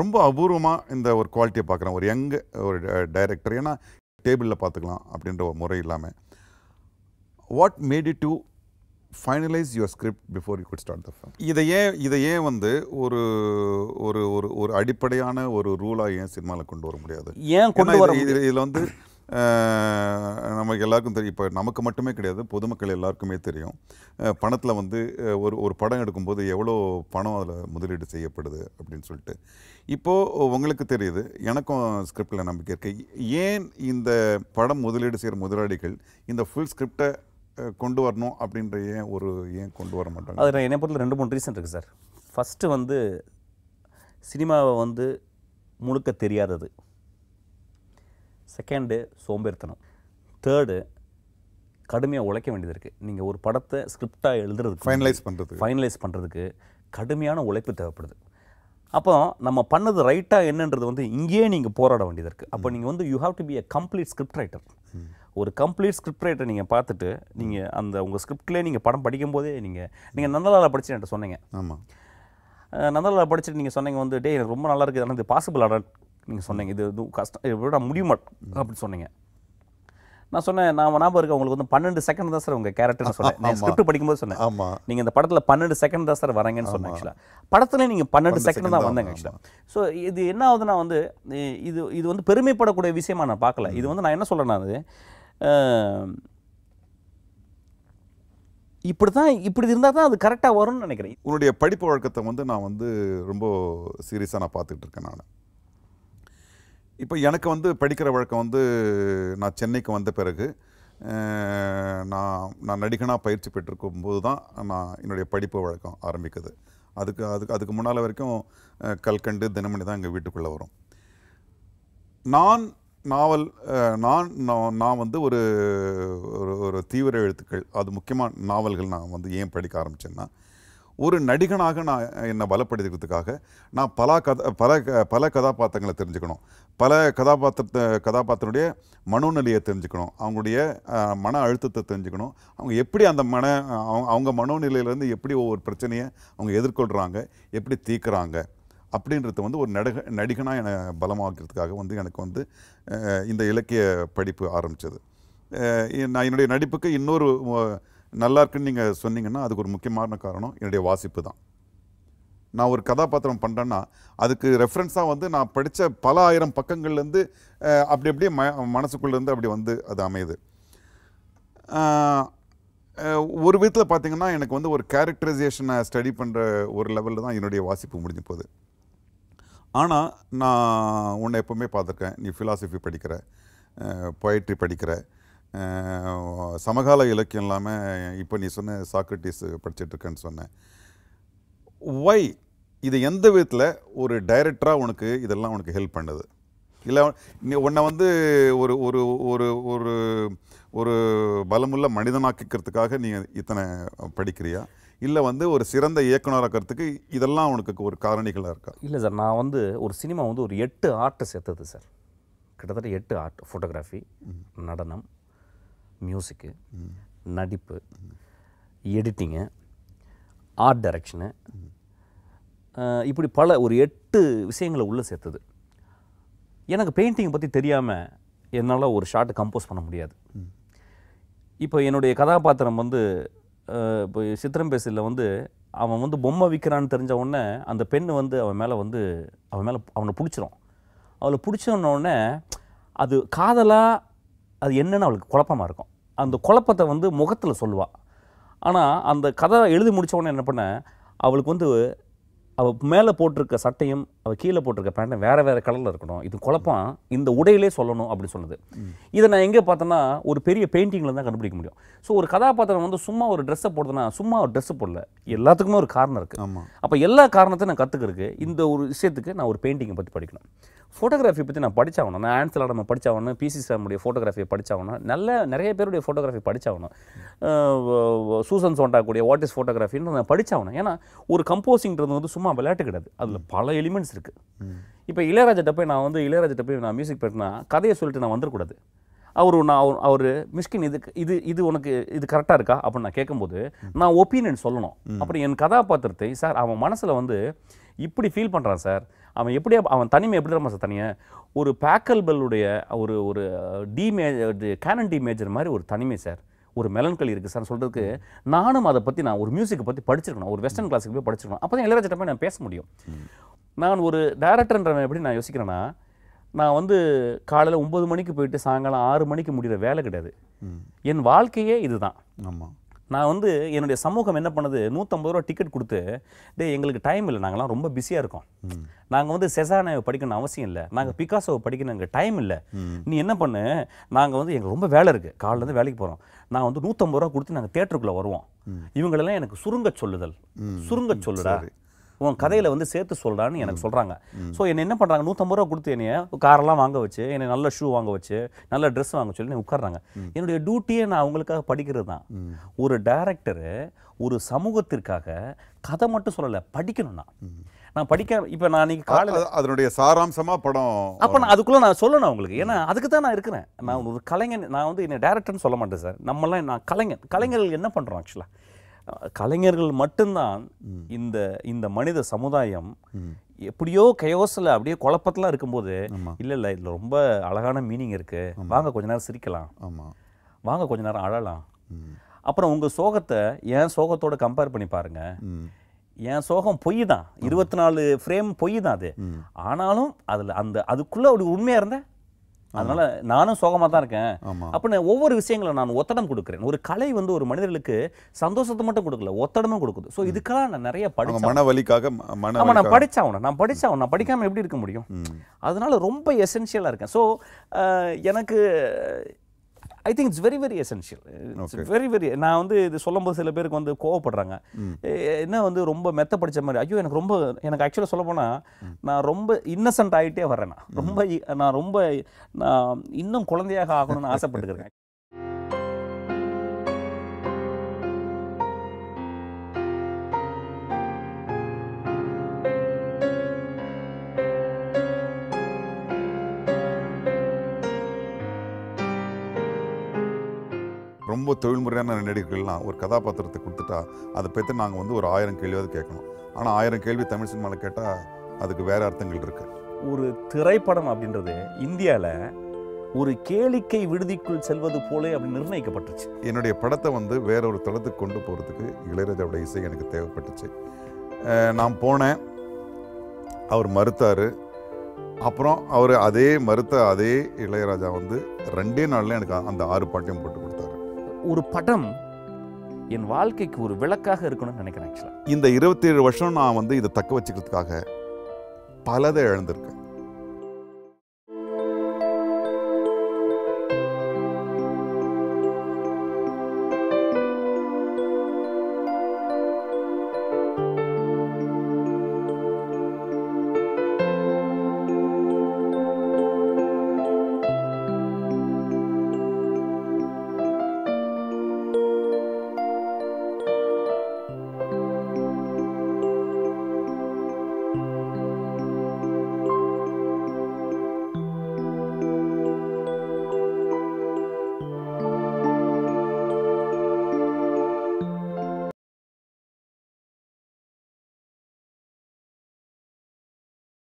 ரொம்ப அபூர்வமாக இந்த ஒரு குவாலிட்டியை பார்க்குறேன் ஒரு யங்கு ஒரு டைரக்டர் ஏன்னா டேபிளில் பார்த்துக்கலாம் அப்படின்ற ஒரு முறை இல்லாமல் what made it to finalise your script before you could start the film இதை ஏன் இதை ஏன் வந்து ஒரு ஒரு ஒரு ஒரு அடிப்படையான ஒரு ரூலாக ஏன் சினிமாவில் கொண்டு வர முடியாது ஏன் கொண்டு வர இதில் வந்து நமக்கு எல்லாருக்கும் தெரியும் இப்போ நமக்கு மட்டுமே கிடையாது பொதுமக்கள் எல்லாருக்குமே தெரியும் பணத்தில் வந்து ஒரு ஒரு படம் எடுக்கும்போது எவ்வளோ பணம் அதில் முதலீடு செய்யப்படுது அப்படின்னு சொல்லிட்டு இப்போது உங்களுக்கு தெரியுது எனக்கும் ஸ்கிரிப்டில் நம்பிக்கை இருக்குது ஏன் இந்த படம் முதலீடு செய்கிற முதலாளிகள் இந்த ஃபுல் ஸ்கிரிப்டை கொண்டு வரணும் அப்படின்ற ஏன் ஒரு ஏன் கொண்டு வர மாட்டாங்க அதில் என்னை பொறுத்தல ரெண்டு மூணு ரீசன் இருக்குது சார் ஃபஸ்ட்டு வந்து சினிமாவை வந்து முழுக்க தெரியாதது செகண்டு சோம்பேறித்தனம் தேர்டு கடுமையாக உழைக்க வேண்டியது இருக்குது நீங்கள் ஒரு படத்தை ஸ்கிரிப்டாக எழுதுறதுக்கு ஃபைனலைஸ் பண்ணுறது ஃபைனலைஸ் பண்ணுறதுக்கு கடுமையான உழைப்பு தேவைப்படுது அப்போ நம்ம பண்ணது ரைட்டாக என்னன்றது வந்து இங்கேயே நீங்கள் போராட வேண்டியது இருக்குது அப்போ நீங்கள் வந்து you have to be a complete script writer ஒரு கம்ப்ளீட் ஸ்கிரிப்ட் ரைட்டர் நீங்கள் பார்த்துட்டு நீங்கள் அந்த உங்கள் ஸ்கிரிப்ட்லேயே நீங்கள் படம் படிக்கும்போதே நீங்கள் நீங்கள் நந்தலாவில் படித்து என்கிட்ட சொன்னீங்க ஆமாம் நந்தலாவில் படிச்சுட்டு நீங்கள் சொன்னீங்க வந்து டே எனக்கு ரொம்ப நல்லா இருக்குது ஆனால் இது பாசிபிள் ஆனால் நீங்கள் சொன்னீங்க இது இது கஷ்டம் இவ்வளோ முடியும் அப்படின்னு சொன்னீங்க நான் சொன்னேன் நான் ஞாபகம் இருக்க உங்களுக்கு வந்து பன்னெண்டு செகண்ட் தான் சார் உங்கள் கேரக்டர்னு சொன்னேன் ஸ்கிரிப்ட் படிக்கும்போது சொன்னேன் ஆமாம் நீங்கள் இந்த படத்தில் பன்னெண்டு செகண்ட் தான் சார் வரேங்கன்னு சொன்னேன் ஆக்சுவலாக படத்தில் நீங்கள் பன்னெண்டு செகண்ட் தான் வந்தேங்க ஆக்சுவலாக ஸோ இது என்ன ஆகுதுன்னா வந்து இது இது வந்து பெருமைப்படக்கூடிய விஷயமா நான் பார்க்கல இது வந்து நான் என்ன சொல்கிறேன்னா அது இப்படி தான் இப்படி இருந்தால் தான் அது கரெக்டாக வரும்னு நினைக்கிறேன் உன்னுடைய படிப்பு வழக்கத்தை வந்து நான் வந்து ரொம்ப சீரியஸாக நான் பார்த்துக்கிட்டு இருக்கேன் நான் இப்போ எனக்கு வந்து படிக்கிற வழக்கம் வந்து நான் சென்னைக்கு வந்த பிறகு நான் நான் நடிகனாக பயிற்சி பெற்றிருக்கும் போது தான் நான் என்னுடைய படிப்பு வழக்கம் ஆரம்பிக்குது அதுக்கு அதுக்கு அதுக்கு முன்னால் வரைக்கும் கல்கண்டு தினமணி தான் எங்கள் வீட்டுக்குள்ளே வரும் நான் நாவல் நான் நான் வந்து ஒரு ஒரு தீவிர எழுத்துக்கள் அது முக்கியமாக நாவல்கள் நான் வந்து ஏன் படிக்க ஆரம்பித்தேன்னா ஒரு நடிகனாக நான் என்னை பலப்படுத்துறதுக்காக நான் பல கத பல பல கதாபாத்திரங்களை தெரிஞ்சுக்கணும் பல கதாபாத்திரத்தை கதாபாத்திரனுடைய மனோநிலையை தெரிஞ்சுக்கணும் அவங்களுடைய மன அழுத்தத்தை தெரிஞ்சுக்கணும் அவங்க எப்படி அந்த மன அவங்க அவங்க மனோநிலையிலேருந்து எப்படி ஒவ்வொரு பிரச்சனையை அவங்க எதிர்கொள்கிறாங்க எப்படி தீர்க்குறாங்க அப்படின்றத வந்து ஒரு நடிக நடிகனாக என்னை பலமாக்கிறதுக்காக வந்து எனக்கு வந்து இந்த இலக்கிய படிப்பு ஆரம்பித்தது நான் என்னுடைய நடிப்புக்கு இன்னொரு நல்லாயிருக்குன்னு இருக்குன்னு நீங்கள் சொன்னீங்கன்னா அதுக்கு ஒரு முக்கியமான காரணம் என்னுடைய வாசிப்பு தான் நான் ஒரு கதாபாத்திரம் பண்ணுறேன்னா அதுக்கு ரெஃபரன்ஸாக வந்து நான் படித்த பல ஆயிரம் பக்கங்கள்லேருந்து அப்படி அப்படியே ம மனசுக்குள்ளேருந்து அப்படி வந்து அது அமையுது ஒரு விதத்தில் பார்த்திங்கன்னா எனக்கு வந்து ஒரு கேரக்டரைசேஷனை ஸ்டடி பண்ணுற ஒரு லெவலில் தான் என்னுடைய வாசிப்பு முடிஞ்சு போகுது ஆனால் நான் உன்னை எப்போவுமே பார்த்துருக்கேன் நீ ஃபிலாசபி படிக்கிற பொயட்ரி படிக்கிற சமகால இலக்கியம் இல்லாமல் இப்போ நீ சொன்ன சாக்ரட்டிஸ் படிச்சிட்ருக்கேன்னு சொன்னேன் ஒய் இது எந்த விதத்தில் ஒரு டைரக்டராக உனக்கு இதெல்லாம் உனக்கு ஹெல்ப் பண்ணுது இல்லை நீ உன்னை வந்து ஒரு ஒரு ஒரு ஒரு ஒரு பலமுள்ள மனிதனாக்கிக்கிறதுக்காக நீ இத்தனை படிக்கிறியா இல்லை வந்து ஒரு சிறந்த இயக்குநராக்கிறதுக்கு இதெல்லாம் உனக்கு ஒரு காரணிகளாக இருக்கா இல்லை சார் நான் வந்து ஒரு சினிமா வந்து ஒரு எட்டு ஆர்ட்டை சேர்த்தது சார் கிட்டத்தட்ட எட்டு ஆர்ட் ஃபோட்டோகிராஃபி நடனம் மியூசிக்கு நடிப்பு எடிட்டிங்கு ஆர்ட் டைரக்ஷனு இப்படி பல ஒரு எட்டு விஷயங்களை உள்ளே சேர்த்தது எனக்கு பெயிண்டிங் பற்றி தெரியாமல் என்னால் ஒரு ஷார்ட்டு கம்போஸ் பண்ண முடியாது இப்போ என்னுடைய கதாபாத்திரம் வந்து இப்போ சித்திரம் பேசலில் வந்து அவன் வந்து பொம்மை விற்கிறான்னு தெரிஞ்ச உடனே அந்த பெண் வந்து அவன் மேலே வந்து அவன் மேலே அவனை பிடிச்சிரும் அவளை பிடிச்சோன்னொடனே அது காதலாக அது என்னென்னு அவளுக்கு குழப்பமாக இருக்கும் அந்த குழப்பத்தை வந்து முகத்தில் சொல்லுவாள் ஆனால் அந்த கதை எழுதி முடித்தவொடனே என்ன பண்ண அவளுக்கு வந்து அவள் மேலே போட்டிருக்க சட்டையும் அவள் கீழே போட்டிருக்க பேண்ட்டை வேறு வேறு கலரில் இருக்கணும் இது குழப்பம் இந்த உடையிலே சொல்லணும் அப்படின்னு சொன்னது இதை நான் எங்கே பார்த்தேன்னா ஒரு பெரிய பெயிண்டிங்கில் தான் கண்டுபிடிக்க முடியும் ஸோ ஒரு கதாபாத்திரம் வந்து சும்மா ஒரு ட்ரெஸ்ஸை போடுதுன்னா சும்மா ஒரு ட்ரெஸ்ஸை போடல எல்லாத்துக்குமே ஒரு காரணம் இருக்குது அப்போ எல்லா காரணத்தையும் நான் கற்றுக்கிறதுக்கு இந்த ஒரு விஷயத்துக்கு நான் ஒரு பெயிண்டிங்கை பற்றி படிக்கணும் ஃபோட்டோகிராஃபி பற்றி நான் படித்தாகணும் நான் ஆன்சலாக நம்ம படித்தாகணும் பிசி சாமுடைய ஃபோட்டோகிராஃபியை படித்தாகணும் நல்ல நிறைய பேருடைய ஃபோட்டோகிராஃபி படித்தாகணும் சூசன் சோண்டாக்கூடிய வாட் இஸ் ஃபோட்டோகிராஃபின்னு நான் படித்தாகணும் ஏன்னா ஒரு கம்போசிங்கிறது வந்து சும்மா விளையாட்டு கிடையாது அதில் பல எலிமெண்ட்ஸ் இருக்கு இப்போ இளையராஜிட்ட போய் நான் வந்து இளையராஜிட்ட போய் நான் மியூசிக் பண்ணினா கதையை சொல்லிட்டு நான் வந்துடக்கூடாது அவர் நான் அவர் மிஸ்கின் இது இதுக்கு இது இது உனக்கு இது கரெக்டாக இருக்கா அப்படின்னு நான் கேட்கும்போது நான் ஒப்பீனியன் சொல்லணும் அப்புறம் என் கதாபாத்திரத்தை சார் அவன் மனசில் வந்து இப்படி ஃபீல் பண்ணுறான் சார் அவன் எப்படி அவன் தனிமை எப்படி தரமா சார் தனியை ஒரு பேக்கல்பலுடைய ஒரு ஒரு D major canon D major மாதிரி ஒரு தனிமை சார் ஒரு மெலன்கலி இருக்குது சார் சொல்கிறதுக்கு நானும் அதை பற்றி நான் ஒரு மியூசிக்கை பற்றி படிச்சிருக்கணும் ஒரு வெஸ்டர்ன் கிளாஸுக்கு போய் படிச்சிருக்கணும் அப்போ தான் இளையராஜிட்ட போய் நான் பேச முடியும் நான் ஒரு டேரக்டர்ன்றவன் எப்படி நான் யோசிக்கிறேன்னா நான் வந்து காலையில் ஒம்பது மணிக்கு போயிட்டு சாயங்காலம் ஆறு மணிக்கு முடிகிற வேலை கிடையாது என் வாழ்க்கையே இதுதான் ஆமாம் நான் வந்து என்னுடைய சமூகம் என்ன பண்ணுது நூற்றம்பது ரூபா டிக்கெட் கொடுத்து டே எங்களுக்கு டைம் இல்லை நாங்களாம் ரொம்ப பிஸியாக இருக்கோம் நாங்கள் வந்து செசானை படிக்கணும் அவசியம் இல்லை நாங்கள் பிகாசோவை படிக்கணும் எங்கள் டைம் இல்லை நீ என்ன பண்ணு நாங்கள் வந்து எங்கள் ரொம்ப வேலை இருக்குது காலிலேருந்து வேலைக்கு போகிறோம் நான் வந்து நூற்றம்பது ரூபா கொடுத்து நாங்கள் தேட்டருக்குள்ளே வருவோம் இவங்களெல்லாம் எனக்கு சுருங்க சொல்லுதல் சுருங்க சொல்லுடா உன் கதையில் வந்து சேர்த்து சொல்கிறான்னு எனக்கு சொல்கிறாங்க ஸோ என்னை என்ன பண்ணுறாங்க நூற்றம்பது ரூபா கொடுத்து என்னைய காரெல்லாம் வாங்க வச்சு என்னை நல்ல ஷூ வாங்க வச்சு நல்ல ட்ரெஸ் வாங்க சொல்லி உட்காடுறாங்க என்னுடைய டியூட்டியே நான் அவங்களுக்காக படிக்கிறது தான் ஒரு டேரக்டர் ஒரு சமூகத்திற்காக கதை மட்டும் சொல்லலை படிக்கணும்னா நான் படிக்க இப்போ நான் காலையில் அதனுடைய சாராம்சமாக படம் அப்போ நான் அதுக்குள்ளே நான் சொல்லணும் உங்களுக்கு ஏன்னா அதுக்கு தான் நான் இருக்கிறேன் நான் ஒரு கலைஞன் நான் வந்து என்ன டேரக்டர்னு சொல்ல மாட்டேன் சார் நம்மளாம் நான் கலைஞன் கலைஞர்கள் என்ன பண்ணுறோம் ஆக்சுவலாக கலைஞர்கள் மட்டும்தான் இந்த இந்த மனித சமுதாயம் எப்படியோ கயோசில் அப்படியே குழப்பத்தெலாம் இருக்கும்போது இல்லை இல்லை இதில் ரொம்ப அழகான மீனிங் இருக்குது வாங்க கொஞ்ச நேரம் சிரிக்கலாம் வாங்க கொஞ்ச நேரம் அழலாம் அப்புறம் உங்கள் சோகத்தை என் சோகத்தோட கம்பேர் பண்ணி பாருங்கள் என் சோகம் பொய் தான் இருபத்தி நாலு ஃப்ரேம் பொய் தான் அது ஆனாலும் அதில் அந்த அதுக்குள்ளே அப்படி உண்மையாக இருந்தேன் அதனால நானும் சோகமாக தான் இருக்கேன் அப்படின்னு ஒவ்வொரு விஷயங்களை நான் ஒத்தடம் கொடுக்குறேன் ஒரு கலை வந்து ஒரு மனிதர்களுக்கு சந்தோஷத்தை மட்டும் கொடுக்கல ஒத்தடமும் கொடுக்குது ஸோ இதுக்கெல்லாம் நான் நிறைய படிச்சேன் மன வழிக்காக ஆமாம் நான் படித்தாகணும் நான் படித்தாகணும் நான் படிக்காமல் எப்படி இருக்க முடியும் அதனால ரொம்ப எசென்ஷியலாக இருக்கேன் ஸோ எனக்கு I think it's very very essential it's very very நான் வந்து இது சொல்லும்போது சில பேருக்கு வந்து கோவப்படுறாங்க என்ன வந்து ரொம்ப மெத்த படித்த மாதிரி ஐயோ எனக்கு ரொம்ப எனக்கு ஆக்சுவலாக சொல்ல போனால் நான் ரொம்ப இன்னசென்ட் ஆகிட்டே வரேன் நான் ரொம்ப நான் ரொம்ப நான் இன்னும் குழந்தையாக ஆகணும்னு ஆசைப்பட்டுக்கிறேன் ரொம்ப தொழில்முறையான நடிகர்கள்லாம் ஒரு கதாபாத்திரத்தை கொடுத்துட்டா அதை பற்றி நாங்கள் வந்து ஒரு ஆயிரம் கேள்வியாவது கேட்கணும் ஆனால் ஆயிரம் கேள்வி தமிழ் சினிமாவில் கேட்டால் அதுக்கு வேறு அர்த்தங்கள் இருக்குது ஒரு திரைப்படம் அப்படின்றது இந்தியாவில் ஒரு கேளிக்கை விடுதிக்குள் செல்வது போலே அப்படி நிர்ணயிக்கப்பட்டுச்சு என்னுடைய படத்தை வந்து வேற ஒரு தளத்துக்கு கொண்டு போகிறதுக்கு இளையராஜாவோட இசை எனக்கு தேவைப்பட்டுச்சு நான் போனேன் அவர் மறுத்தார் அப்புறம் அவர் அதே மறுத்த அதே இளையராஜா வந்து ரெண்டே நாளில் எனக்கு அந்த ஆறு பாட்டையும் போட்டு ஒரு படம் என் வாழ்க்கைக்கு ஒரு விளக்காக இருக்கணும்னு நினைக்கிறேன் ஆக்சுவலாக இந்த இருபத்தேழு வருஷம் நான் வந்து இதை தக்க வச்சுக்கிறதுக்காக பலதை இழந்திருக்கேன்